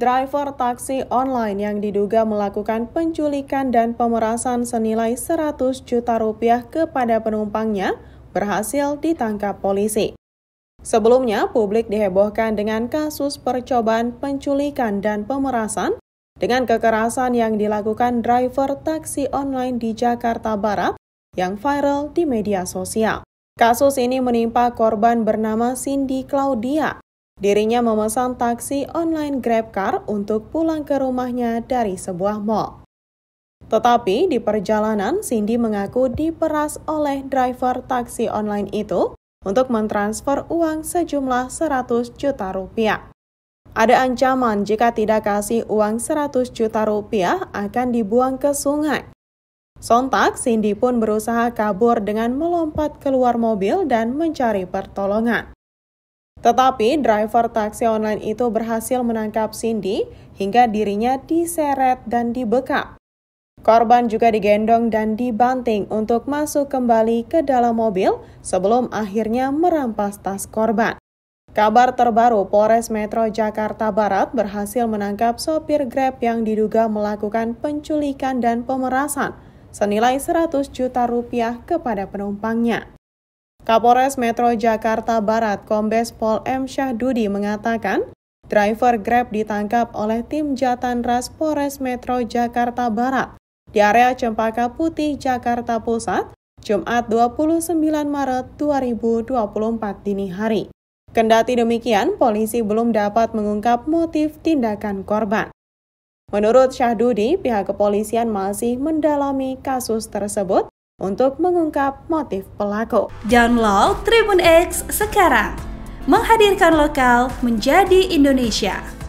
Driver taksi online yang diduga melakukan penculikan dan pemerasan senilai 100 juta rupiah kepada penumpangnya berhasil ditangkap polisi. Sebelumnya, publik dihebohkan dengan kasus percobaan penculikan dan pemerasan dengan kekerasan yang dilakukan driver taksi online di Jakarta Barat yang viral di media sosial. Kasus ini menimpa korban bernama Cindy Claudia Dirinya memesan taksi online GrabCar untuk pulang ke rumahnya dari sebuah mall. Tetapi di perjalanan, Cindy mengaku diperas oleh driver taksi online itu untuk mentransfer uang sejumlah 100 juta rupiah. Ada ancaman jika tidak kasih uang 100 juta rupiah akan dibuang ke sungai. Sontak, Cindy pun berusaha kabur dengan melompat keluar mobil dan mencari pertolongan. Tetapi driver taksi online itu berhasil menangkap Cindy hingga dirinya diseret dan dibekap. Korban juga digendong dan dibanting untuk masuk kembali ke dalam mobil sebelum akhirnya merampas tas korban. Kabar terbaru, Polres Metro Jakarta Barat berhasil menangkap sopir Grab yang diduga melakukan penculikan dan pemerasan senilai 100 juta rupiah kepada penumpangnya. Kapolres Metro Jakarta Barat Kombes Pol M. Syahdudi mengatakan, driver Grab ditangkap oleh tim Jatan Ras Polres Metro Jakarta Barat di area Cempaka Putih, Jakarta Pusat, Jumat 29 Maret 2024 dini hari. Kendati demikian, polisi belum dapat mengungkap motif tindakan korban. Menurut Syahdudi, pihak kepolisian masih mendalami kasus tersebut untuk mengungkap motif pelaku. Download Tribun X sekarang, menghadirkan lokal menjadi Indonesia.